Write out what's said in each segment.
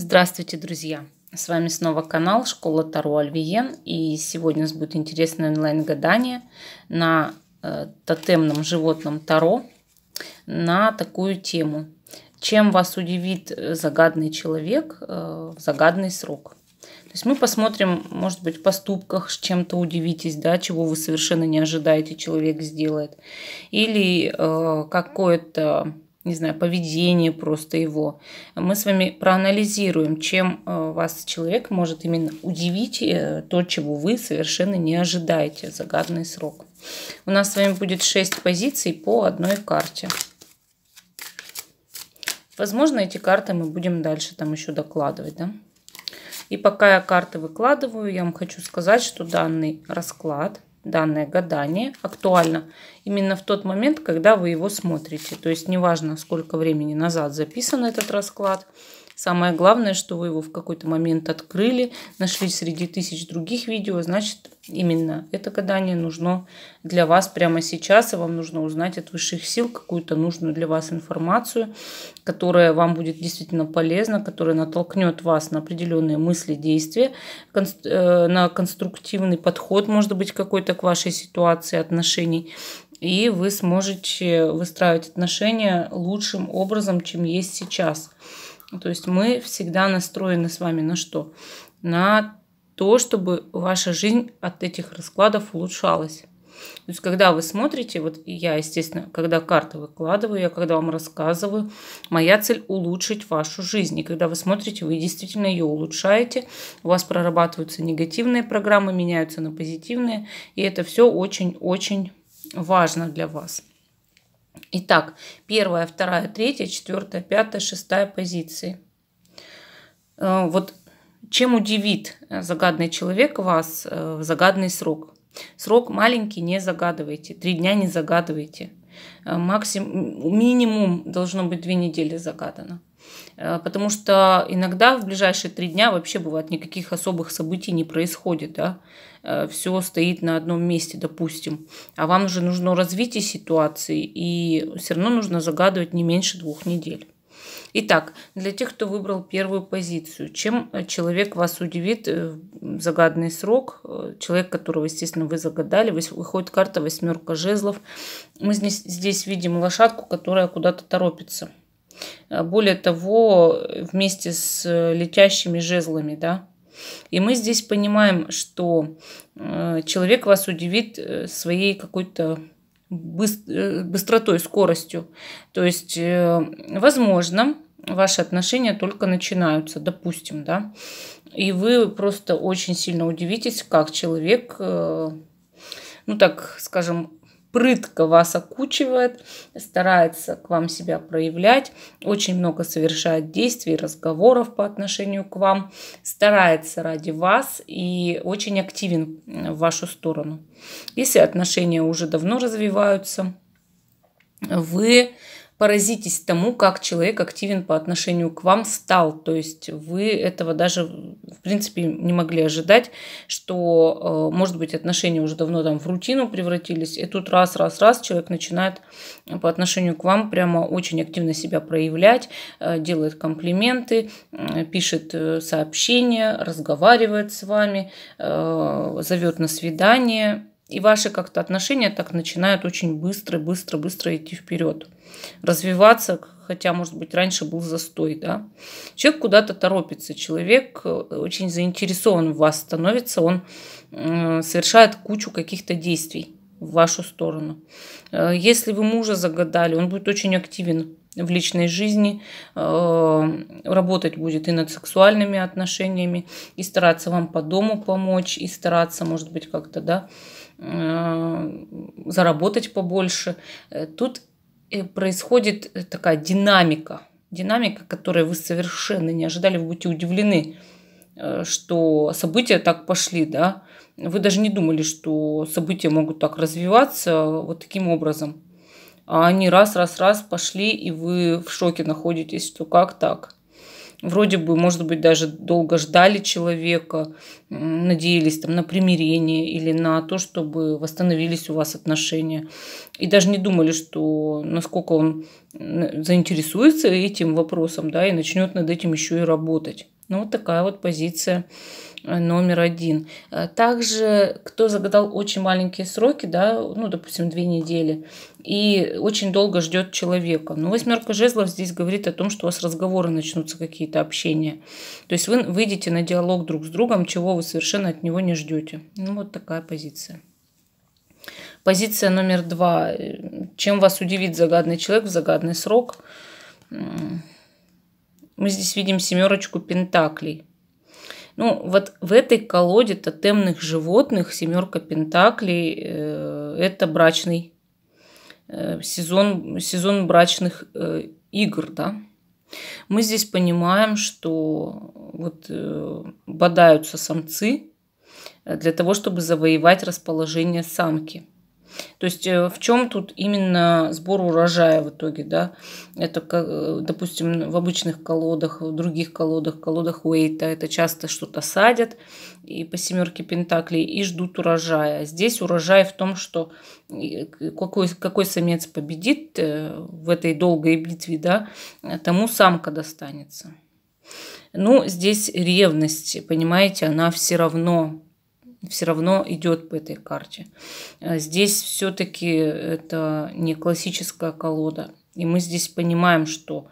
Здравствуйте, друзья! С вами снова канал Школа Таро Альвиен. И сегодня у нас будет интересное онлайн-гадание на э, тотемном животном Таро на такую тему. Чем вас удивит э, загадный человек э, в загадный срок? То есть мы посмотрим, может быть, в поступках чем-то удивитесь, да, чего вы совершенно не ожидаете, человек сделает. Или э, какое-то не знаю, поведение просто его. Мы с вами проанализируем, чем э, вас человек может именно удивить, э, то, чего вы совершенно не ожидаете за гадный срок. У нас с вами будет 6 позиций по одной карте. Возможно, эти карты мы будем дальше там еще докладывать, да? И пока я карты выкладываю, я вам хочу сказать, что данный расклад – данное гадание актуально именно в тот момент, когда вы его смотрите. То есть неважно, сколько времени назад записан этот расклад – Самое главное, что вы его в какой-то момент открыли, нашли среди тысяч других видео, значит, именно это гадание нужно для вас прямо сейчас, и вам нужно узнать от высших сил какую-то нужную для вас информацию, которая вам будет действительно полезна, которая натолкнет вас на определенные мысли, действия, э, на конструктивный подход, может быть, какой-то к вашей ситуации, отношений и вы сможете выстраивать отношения лучшим образом, чем есть сейчас. То есть мы всегда настроены с вами на что? На то, чтобы ваша жизнь от этих раскладов улучшалась. То есть, когда вы смотрите, вот я, естественно, когда карты выкладываю, я когда вам рассказываю, моя цель улучшить вашу жизнь. И когда вы смотрите, вы действительно ее улучшаете, у вас прорабатываются негативные программы, меняются на позитивные, и это все очень-очень важно для вас. Итак, первая, вторая, третья, четвертая, пятая, шестая позиции. Э, вот чем удивит э, загадный человек вас э, в загадный срок? Срок маленький не загадывайте, три дня не загадывайте. Максим, минимум должно быть две недели загадано. Э, потому что иногда в ближайшие три дня вообще бывает никаких особых событий не происходит, да, э, все стоит на одном месте, допустим, а вам же нужно развитие ситуации, и все равно нужно загадывать не меньше двух недель. Итак, для тех, кто выбрал первую позицию, чем э, человек вас удивит в загаданный срок, человек, которого, естественно, вы загадали, выходит карта восьмерка жезлов. Мы здесь, здесь видим лошадку, которая куда-то торопится – Э, более того, э, вместе с э, летящими жезлами, да. И мы здесь понимаем, что человек вас удивит своей какой-то быстротой, скоростью. То есть, возможно, ваши отношения только начинаются, допустим, да, и вы просто очень сильно удивитесь, как человек, ну так скажем, прытко вас окучивает, старается к вам себя проявлять, очень много совершает действий, разговоров по отношению к вам, старается ради вас и очень активен э, в вашу сторону. Если отношения уже давно развиваются, вы поразитесь тому, как человек активен по отношению к вам стал. То есть вы этого даже, в принципе, не могли ожидать, что, э, может быть, отношения уже давно там в рутину превратились, и тут раз-раз-раз человек начинает по отношению к вам прямо очень активно себя проявлять, э, делает комплименты, э, пишет сообщения, разговаривает с вами, зовет на свидание, и ваши как-то отношения так начинают очень быстро, быстро, быстро идти вперед развиваться, хотя, может быть, раньше был застой, да. Человек куда-то торопится, человек э, очень заинтересован в вас становится, он совершает кучу каких-то действий в вашу сторону. Э, если вы мужа загадали, он будет очень активен в личной жизни, э, работать будет и над сексуальными отношениями, и стараться вам по дому помочь, и стараться, может быть, как-то, да, заработать побольше. Тут происходит э, такая динамика. Динамика, которой вы совершенно не ожидали, вы будете удивлены, э, что события так пошли, да. Вы даже не думали, что события могут так развиваться вот таким образом. А они раз-раз-раз пошли, и вы в шоке находитесь, что как так – вроде бы, может быть, даже долго ждали человека, надеялись там на примирение или на то, чтобы восстановились у вас отношения. И даже не думали, что насколько он заинтересуется этим вопросом, да, и начнет над этим еще и работать. Ну, вот такая вот позиция э, номер один. Э, также, кто загадал очень маленькие сроки, да, ну, допустим, две недели, и очень долго ждет человека. Ну, восьмерка жезлов здесь говорит о том, что у вас разговоры начнутся, какие-то общения. То есть вы выйдете на диалог друг с другом, чего вы совершенно от него не ждете. Ну, вот такая позиция. Позиция номер два. Э, чем вас удивит загадный человек в загадный срок? мы здесь видим семерочку пентаклей. Ну, вот в этой колоде тотемных животных семерка пентаклей э, – это брачный э, сезон, сезон брачных э, игр, да. Мы здесь понимаем, что вот э, бодаются самцы э, для того, чтобы завоевать расположение самки – то есть э, в чем тут именно сбор урожая в итоге, да? Это, э, допустим, в обычных колодах, в других колодах, колодах Уэйта, это часто что-то садят и по семерке пентаклей и ждут урожая. Здесь урожай в том, что э, какой, какой самец победит в этой долгой битве, да, тому самка достанется. Ну, здесь ревность, понимаете, она все равно все равно идет по этой карте. А здесь все-таки это не классическая колода. И мы здесь понимаем, что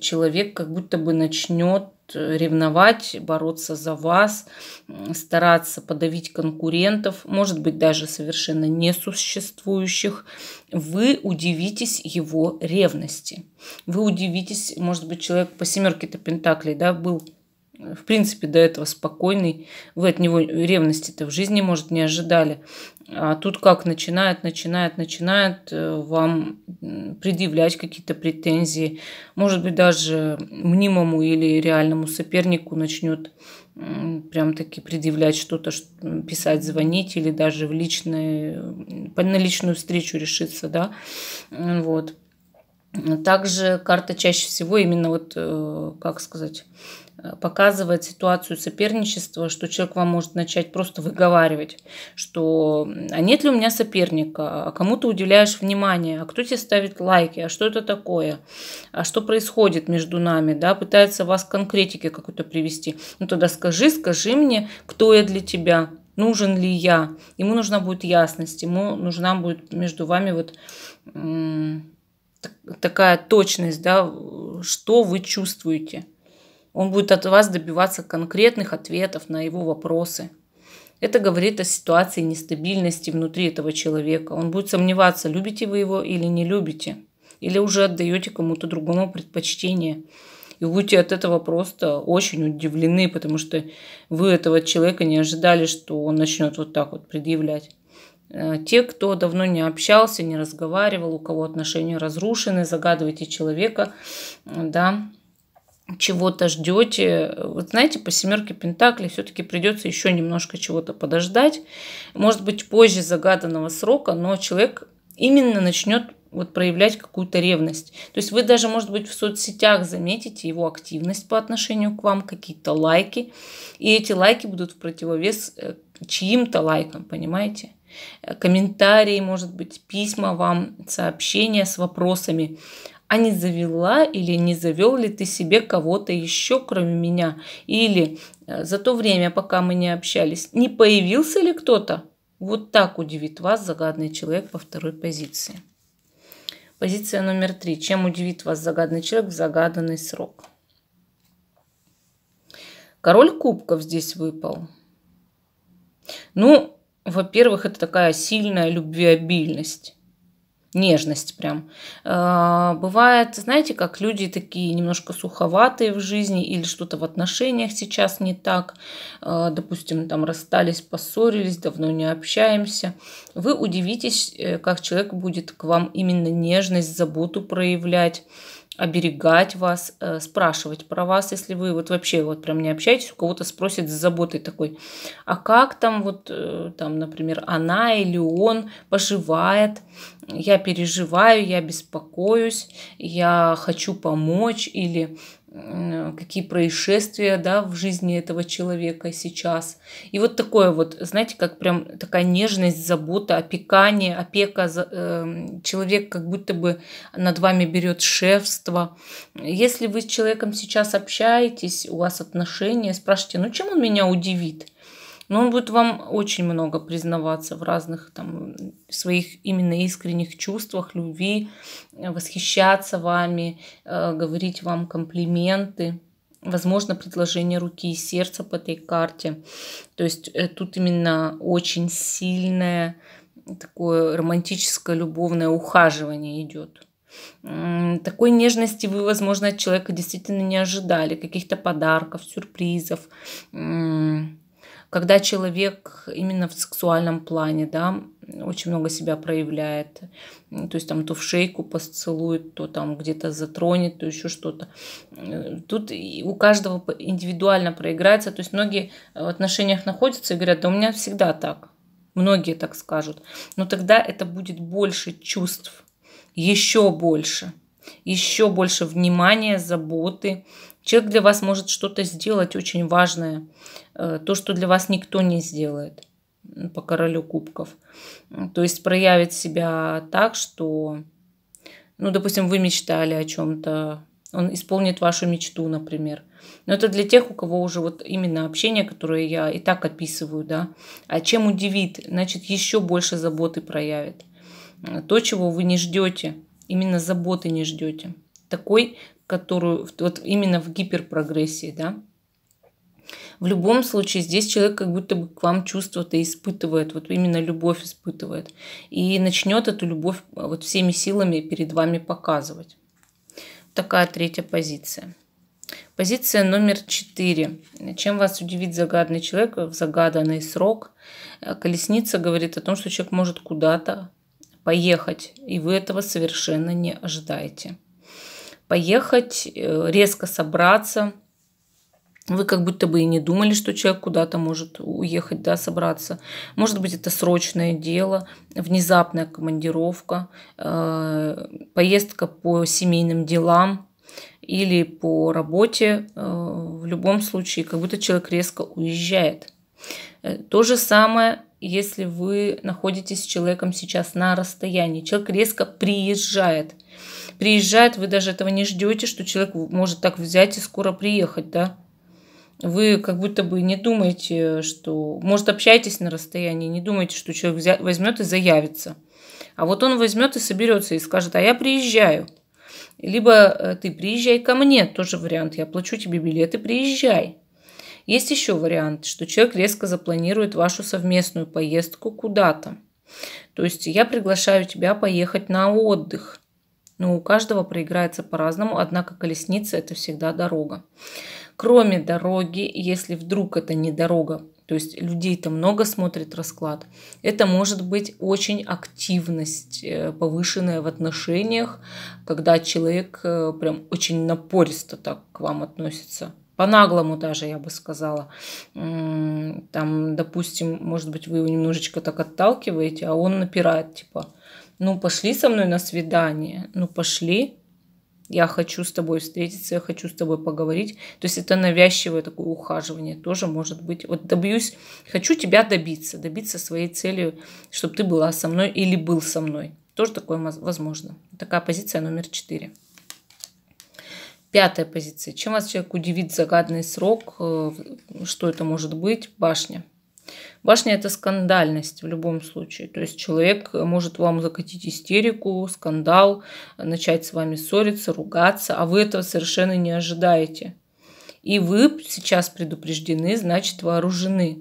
человек как будто бы начнет ревновать, бороться за вас, стараться подавить конкурентов, может быть, даже совершенно несуществующих, вы удивитесь его ревности. Вы удивитесь, может быть, человек по семерке-то Пентаклей да, был в принципе, до этого спокойный. Вы от него ревности-то в жизни, может, не ожидали. А тут как начинает, начинает, начинает э, вам предъявлять какие-то претензии. Может быть, даже мнимому или реальному сопернику начнет прям таки предъявлять что-то, писать, звонить или даже в личную, на личную встречу решиться, да, вот. Также карта чаще всего именно вот, э, как сказать, Э, показывает ситуацию соперничества, что человек вам может начать просто выговаривать, что «а нет ли у меня соперника?», «а кому ты уделяешь внимание?», «а кто тебе ставит лайки?», «а что это такое?», «а что происходит между нами?», да, пытается вас к конкретике какой-то привести. Ну тогда скажи, скажи мне, кто я для тебя, нужен ли я. Ему нужна будет ясность, ему нужна будет между вами вот такая точность, да, что вы чувствуете – он будет от вас добиваться конкретных ответов на его вопросы. Это говорит о ситуации нестабильности внутри этого человека. Он будет сомневаться, любите вы его или не любите. Или уже отдаете кому-то другому предпочтение. И будете от этого просто очень удивлены, потому что вы этого человека не ожидали, что он начнет вот так вот предъявлять. Э, те, кто давно не общался, не разговаривал, у кого отношения разрушены, загадывайте человека, да, чего-то ждете. Вот знаете, по семерке Пентаклей все-таки придется еще немножко чего-то подождать. Может быть, позже загаданного срока, но человек именно начнет вот проявлять какую-то ревность. То есть вы даже, может быть, в соцсетях заметите его активность по отношению к вам, какие-то лайки. И эти лайки будут в противовес э, чьим-то лайкам, понимаете? комментарии, может быть, письма вам, сообщения с вопросами а не завела или не завел ли ты себе кого-то еще, кроме меня? Или э, за то время, пока мы не общались, не появился ли кто-то? Вот так удивит вас загадный человек во второй позиции. Позиция номер три. Чем удивит вас загадный человек в загаданный срок? Король кубков здесь выпал. Ну, во-первых, это такая сильная любвеобильность нежность прям. А, бывает, знаете, как люди такие немножко суховатые в жизни или что-то в отношениях сейчас не так. А, допустим, там расстались, поссорились, давно не общаемся. Вы удивитесь, э, как человек будет к вам именно нежность, заботу проявлять оберегать вас, э, спрашивать про вас, если вы вот вообще вот прям не общаетесь, у кого-то спросит с заботой такой, а как там вот, э, там, например, она или он поживает, я переживаю, я беспокоюсь, я хочу помочь или какие происшествия да, в жизни этого человека сейчас. И вот такое вот, знаете, как прям такая нежность, забота, опекание, опека. Эм, человек как будто бы над вами берет шефство. Если вы с человеком сейчас общаетесь, у вас отношения, спрашивайте, ну чем он меня удивит? Но он будет вам очень много признаваться в разных там своих именно искренних чувствах, любви, восхищаться вами, э, говорить вам комплименты возможно, предложение руки и сердца по этой карте. То есть э, тут именно очень сильное такое романтическое любовное ухаживание идет. Такой нежности вы, возможно, от человека действительно не ожидали, каких-то подарков, сюрпризов, когда человек именно в сексуальном плане, да, очень много себя проявляет. То есть там то в шейку поцелует, то там где-то затронет, то еще что-то. Тут у каждого индивидуально проиграется. То есть многие в отношениях находятся и говорят, да у меня всегда так. Многие так скажут. Но тогда это будет больше чувств, еще больше, еще больше внимания, заботы, Человек для вас может что-то сделать очень важное, э, то, что для вас никто не сделает по королю кубков. То есть проявит себя так, что, ну, допустим, вы мечтали о чем-то, он исполнит вашу мечту, например. Но это для тех, у кого уже вот именно общение, которое я и так описываю, да. А чем удивит, значит, еще больше заботы проявит. То, чего вы не ждете, именно заботы не ждете такой, которую вот именно в гиперпрогрессии, да. В любом случае здесь человек как будто бы к вам чувствует и испытывает, вот именно любовь испытывает. И начнет эту любовь а, вот всеми силами перед вами показывать. Такая третья позиция. Позиция номер четыре. Чем вас удивит загаданный человек в загаданный срок? Э, колесница говорит о том, что человек может куда-то поехать, и вы этого совершенно не ожидаете поехать, э, резко собраться. Вы как будто бы и не думали, что человек куда-то может уехать, да, собраться. Может быть, это срочное дело, внезапная командировка, э, поездка по семейным делам или по работе. Э, в любом случае, как будто человек резко уезжает. То же самое если вы находитесь с человеком сейчас на расстоянии. Человек резко приезжает приезжает, вы даже этого не ждете, что человек может так взять и скоро приехать, да? Вы как будто бы не думаете, что... Может, общаетесь на расстоянии, не думаете, что человек взя... возьмет и заявится. А вот он возьмет и соберется и скажет, а я приезжаю. Либо э, ты приезжай ко мне, тоже вариант, я плачу тебе билеты, приезжай. Есть еще вариант, что человек резко запланирует вашу совместную поездку куда-то. То есть я приглашаю тебя поехать на отдых. Но ну, у каждого проиграется по-разному, однако колесница – это всегда дорога. Кроме дороги, если вдруг это не дорога, то есть людей-то много смотрит расклад, это может быть очень активность э, повышенная в отношениях, когда человек э, прям очень напористо так к вам относится по-наглому даже, я бы сказала. Там, допустим, может быть, вы его немножечко так отталкиваете, а он напирает, типа, ну пошли со мной на свидание, ну пошли, я хочу с тобой встретиться, я хочу с тобой поговорить. То есть это навязчивое такое ухаживание тоже может быть. Вот добьюсь, хочу тебя добиться, добиться своей целью, чтобы ты была со мной или был со мной. Тоже такое возможно. Такая позиция номер четыре. Пятая позиция. Чем вас человек удивит за срок? Э, что это может быть? Башня. Башня – это скандальность в любом случае. То есть человек может вам закатить истерику, скандал, начать с вами ссориться, ругаться, а вы этого совершенно не ожидаете. И вы сейчас предупреждены, значит вооружены.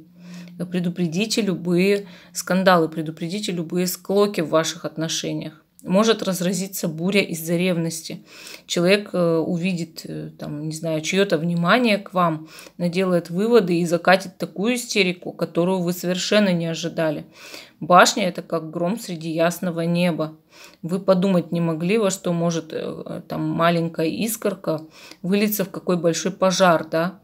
Предупредите любые скандалы, предупредите любые склоки в ваших отношениях может разразиться буря из-за ревности. Человек э, увидит, э, там, не знаю, чье-то внимание к вам, наделает выводы и закатит такую истерику, которую вы совершенно не ожидали. Башня – это как гром среди ясного неба. Вы подумать не могли, во что может э, там маленькая искорка вылиться в какой большой пожар, да?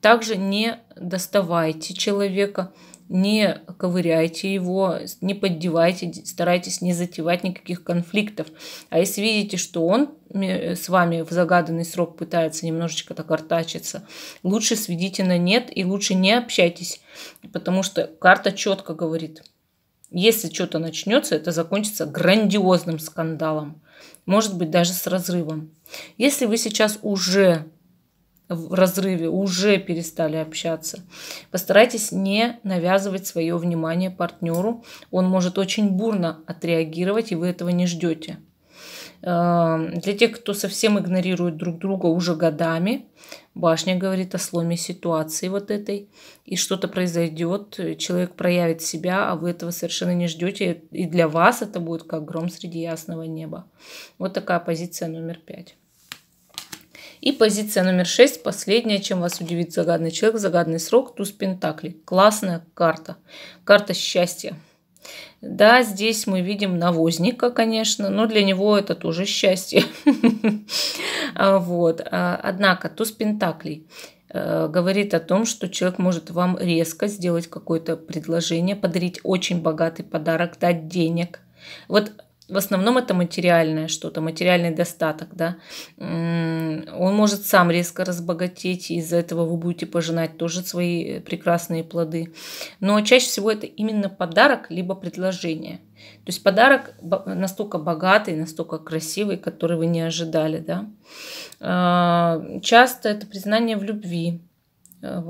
Также не доставайте человека, не ковыряйте его, не поддевайте, старайтесь не затевать никаких конфликтов. А если видите, что он э, с вами в загаданный срок пытается немножечко так артачиться, лучше сведите на нет и лучше не общайтесь, потому что карта четко говорит, если что-то начнется, это закончится грандиозным скандалом, может быть даже с разрывом. Если вы сейчас уже в разрыве, уже перестали общаться. Постарайтесь не навязывать свое внимание партнеру. Он может очень бурно отреагировать, и вы этого не ждете. Э, для тех, кто совсем игнорирует друг друга уже годами, башня говорит о сломе ситуации вот этой, и что-то произойдет, человек проявит себя, а вы этого совершенно не ждете, и для вас это будет как гром среди ясного неба. Вот такая позиция номер пять. И позиция номер 6, последняя, чем вас удивит загадный человек, загадный срок, туз Пентакли. Классная карта, карта счастья. Да, здесь мы видим навозника, конечно, но для него это тоже счастье. А, вот. А, однако туз Пентаклей э, говорит о том, что человек может вам резко сделать какое-то предложение, подарить очень богатый подарок, дать денег. Вот в основном это материальное что-то, материальный достаток, да. Он может сам резко разбогатеть, из-за этого вы будете пожинать тоже свои э, прекрасные плоды. Но чаще всего это именно подарок, либо предложение. То есть подарок настолько богатый, настолько красивый, который вы не ожидали, да. А, часто это признание в любви. Э,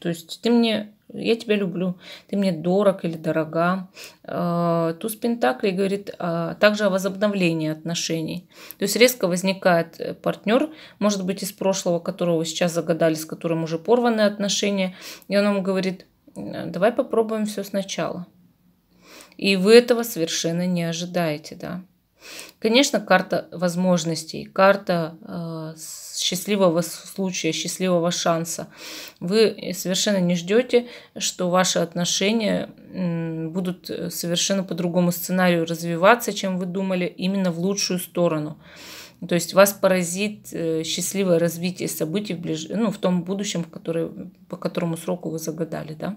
то есть ты мне я тебя люблю, ты мне дорог или дорога. А, Туз Пентаклей говорит а, также о возобновлении отношений. То есть резко возникает э, партнер, может быть, из прошлого, которого сейчас загадали, с которым уже порваны отношения, и он вам говорит, давай попробуем все сначала. И вы этого совершенно не ожидаете, да. Конечно, карта возможностей, карта э, счастливого случая, счастливого шанса. Вы э, совершенно не ждете, что ваши отношения будут э, совершенно по другому сценарию развиваться, чем вы думали, именно в лучшую сторону. Ну, то есть вас поразит э, счастливое развитие событий в, ближ... ну, в том будущем, который... по которому сроку вы загадали. Да?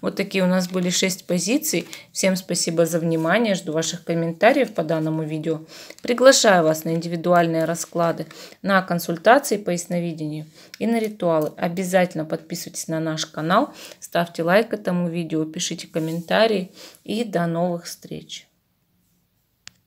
Вот такие у нас были шесть позиций. Всем спасибо за внимание. Жду ваших комментариев по данному видео. Приглашаю вас на индивидуальные расклады, на консультации по ясновидению и на ритуалы. Обязательно подписывайтесь на наш канал, ставьте лайк этому видео, пишите комментарии и до новых встреч!